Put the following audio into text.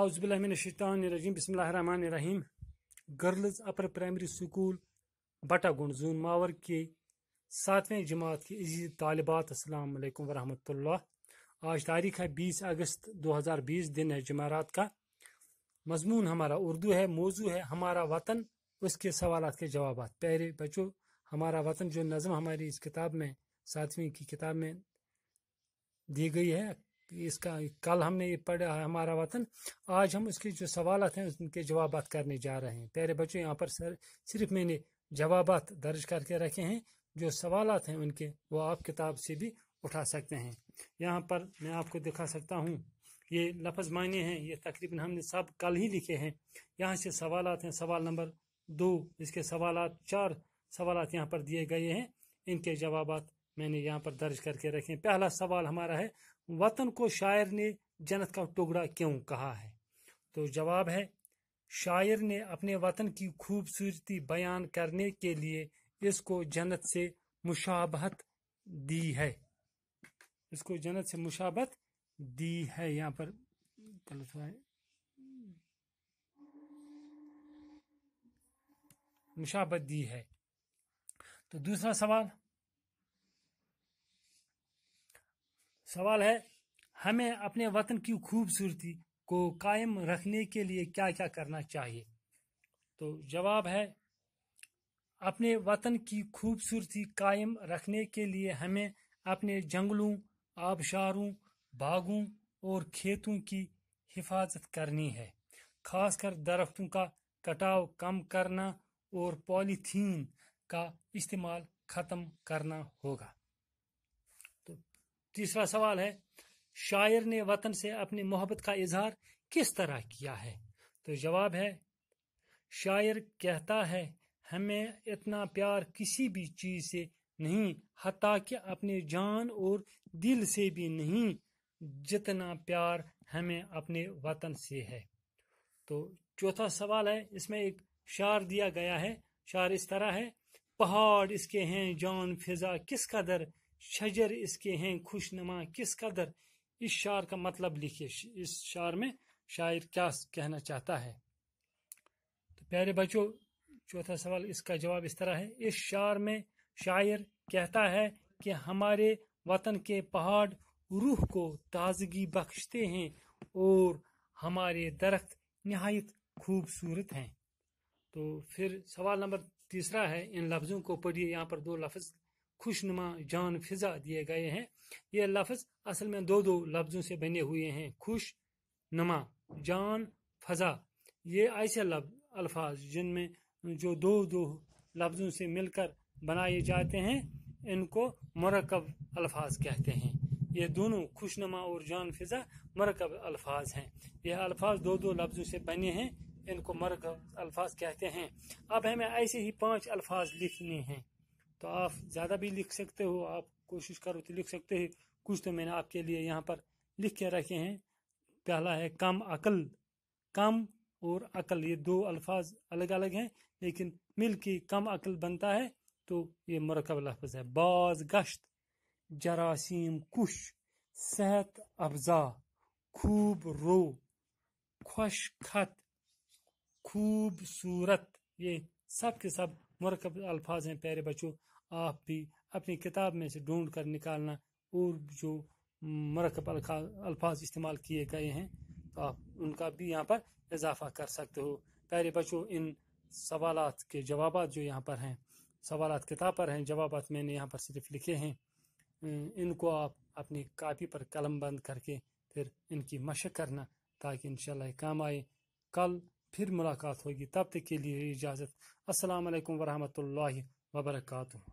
आउज़बिल्लाशतानरजीम बसमीम girls upper primary school Batagund जून मावर के सातवें जमात के अजीज तालबात असल वालेकुम आज तारीख है 20 अगस्त 2020 दिन है जमारात का मजमून हमारा उर्दू है मौजू है हमारा वतन उसके सवाल के जवाब पहले बच्चों हमारा वतन जो नज़म हमारी इस किताब में सातवीं की किताब में दी गई है इसका कल हमने ये पढ़ा हमारा वतन आज हम उसके जो सवाल हैं उनके जवाब करने जा रहे हैं प्यारे बच्चों यहाँ पर सर सिर्फ मैंने जवाब दर्ज करके रखे हैं जो सवाल हैं उनके वो आप किताब से भी उठा सकते हैं यहाँ पर मैं आपको दिखा सकता हूँ ये लफज मायने हैं ये तकरीबन हमने सब कल ही लिखे हैं यहाँ से सवाल हैं सवाल नंबर दो इसके सवाल चार सवाल यहाँ पर दिए गए हैं इनके जवाब मैंने यहाँ पर दर्ज करके रखे पहला सवाल हमारा है वतन को शायर ने जन्नत का टुकड़ा क्यों कहा है तो जवाब है शायर ने अपने वतन की खूबसूरती बयान करने के लिए इसको जन्नत से मुशाबहत दी है इसको जन्नत से मुशाबत दी है यहाँ पर गलत हुआ है मुशाबत दी है तो दूसरा सवाल सवाल है हमें अपने वतन की खूबसूरती को कायम रखने के लिए क्या क्या करना चाहिए तो जवाब है अपने वतन की खूबसूरती कायम रखने के लिए हमें अपने जंगलों आबशारों बागों और खेतों की हिफाजत करनी है खासकर दरख्तों का कटाव कम करना और पॉलीथीन का इस्तेमाल ख़त्म करना होगा तीसरा सवाल है शायर ने वतन से अपनी मोहब्बत का इजहार किस तरह किया है तो जवाब है शायर कहता है हमें इतना प्यार किसी भी चीज से नहीं हता कि अपने जान और दिल से भी नहीं जितना प्यार हमें अपने वतन से है तो चौथा सवाल है इसमें एक शार दिया गया है शार इस तरह है पहाड़ इसके हैं जान फिजा किस कदर शजर इसके हैं खुशनुमा किस कदर इस शार का मतलब लिखिए इस शार में शायर क्या कहना चाहता है तो प्यारे बच्चों चौथा सवाल इसका जवाब इस तरह है इस शार में शायर कहता है कि हमारे वतन के पहाड़ रूह को ताजगी बख्शते हैं और हमारे दरख्त नहायत खूबसूरत हैं तो फिर सवाल नंबर तीसरा है इन लफ्ज़ों को पढ़िए यहाँ पर दो लफ्ज़ खुशनुमा जान फिजा दिए गए हैं ये लफ्ज़ असल में दो दो लफ्ज़ों से बने हुए हैं खुश नमा जान फजा ये ऐसे लफ अल्फाज जिनमें जो दो दो लफ्ज़ों से मिलकर बनाए जाते हैं इनको मरकब अल्फाज कहते हैं ये दोनों खुशनुमा और जान फिजा मरकब अल्फाज हैं यह अल्फाज दो दो लफ्ज़ों से बने हैं इनको मरकब अल्फाज कहते हैं अब हमें ऐसे ही पांच अल्फाज लिखने हैं तो आप ज़्यादा भी लिख सकते हो आप कोशिश करो तो लिख सकते हो कुछ तो मैंने आपके लिए यहाँ पर लिख के रखे हैं पहला है कम अकल कम और अकल ये दो अल्फाज अलग अलग हैं लेकिन मिल के कम अकल बनता है तो ये मरकब लफ्ज़ है बाज गश्त जरासीम कुश सेहत अफजा खूब रो खुश खत खूबसूरत ये सब के सब मरकब अल्फाज हैं प्यारे बच्चों आप भी अपनी किताब में से ढूंढ कर निकालना और जो मरकब अल्फाज इस्तेमाल किए गए हैं तो आप उनका भी यहाँ पर इजाफा कर सकते हो प्यारे बच्चों इन सवाल के जवाब जो यहाँ पर हैं सवाल किताब पर हैं जवाब मैंने यहाँ पर सिर्फ लिखे हैं इनको आप अपनी कापी पर कलम बंद करके फिर इनकी मशक करना ताकि इन काम आए कल फिर मुलाकात होगी तब तक के लिए इजाज़त असलकम वरहमल वबरकू